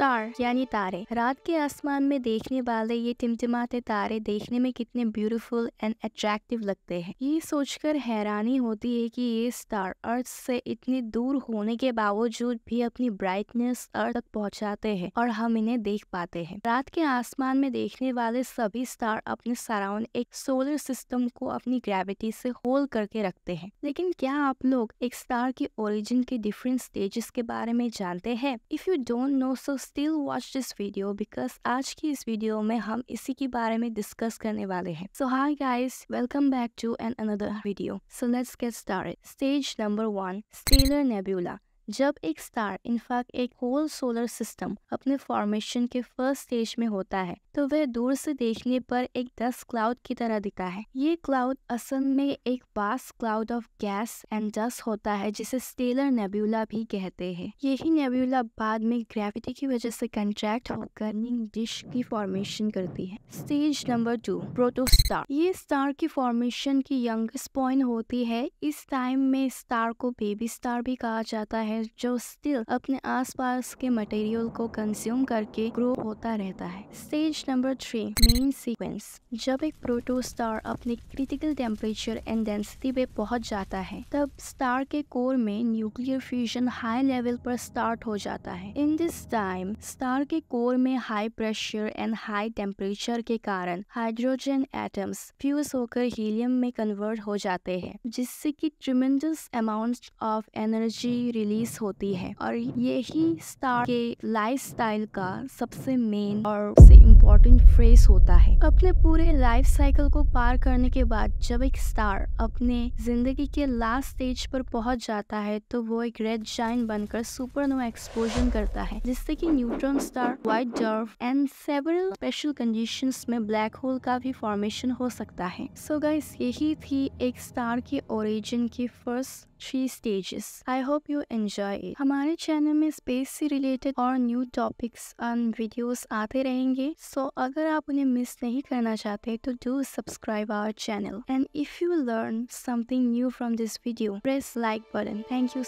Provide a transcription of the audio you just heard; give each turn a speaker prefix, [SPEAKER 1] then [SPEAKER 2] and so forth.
[SPEAKER 1] star यानी तारे रात के आसमान में देखने वाले ये टिमटिमाते तारे देखने में कितने ब्यूटीफुल एंड अट्रैक्टिव लगते हैं ये सोचकर हैरानी होती है कि ये स्टार अर्थ से इतने दूर होने के बावजूद भी अपनी ब्राइटनेस अर्थ तक पहुंचाते हैं और हम इन्हें देख पाते हैं रात के आसमान में देखने वाले सभी स्टार अपने सराउंड एक सोलर सिस्टम को अपनी ग्रेविटी से होल करके रखते हैं लेकिन क्या आप लोग एक स्टार की ओरिजिन के डिफरेंट स्टेजेस के बारे में जानते हैं if you don't know so still watch this video because आज की इस वीडियो में हम इसी के बारे में डिस्कस करने वाले हैं so hi guys welcome back to an another video so let's get start stage number one stellar nebula जब एक स्टार इनफैक्ट एक होल सोलर सिस्टम अपने फॉर्मेशन के फर्स्ट स्टेज में होता है तो वह दूर से देखने पर एक डस्ट क्लाउड की तरह दिखता है ये क्लाउड असल में एक बास cloud of gas and dust होता है जिसे स्टेलर नेब्यूला भी कहते हैं यही नेब्यूला बाद में ग्रेविटी की वजह से कंट्रैक्ट होकर डिश की फॉर्मेशन करती है stage number two proto star ये स्टार की फॉर्मेशन की यंगेस्ट पॉइंट होती है इस टाइम में स्टार को बेबी स्टार भी कहा जाता है है जो स्टिल अपने आसपास के मटेरियल को कंज्यूम करके ग्रो होता रहता है stage number three main sequence जब एक प्रोटो स्टार अपने क्रिटिकल टेम्परेचर एंड डेंसिटी पे पहुंच जाता है तब स्टार के कोर में न्यूक्लियर फ्यूजन हाई लेवल पर स्टार्ट हो जाता है इन दिस टाइम स्टार के कोर में high pressure and high temperature के कारण हाइड्रोजन एटम्स फ्यूज होकर हीलियम में कन्वर्ट हो जाते हैं जिससे कि tremendous amount of energy release release होती है और यही स्टार के लाइफ स्टाइल का सबसे मेन और इम्पोर्टेंट फ्रेज होता है अपने पूरे लाइफ साइकिल को पार करने के बाद जब एक स्टार अपने जिंदगी के लास्ट स्टेज पर पहुंच जाता है तो वो एक रेड शाइन बनकर सुपरनोवा एक्सपोजन करता है जिससे कि neutron star white dwarf and several special condition में ब्लैक होल का भी फॉर्मेशन हो सकता है सो so गाइस यही थी एक स्टार के ओरिजिन की first three stages I hope you enjoy enjoy it हमारे चैनल में स्पेस से रिलेटेड और न्यू टॉपिक्स एंड वीडियोस आते रहेंगे सो so, अगर आप उन्हें मिस नहीं करना चाहते तो do subscribe our channel and if you learn something new from this video press like button thank you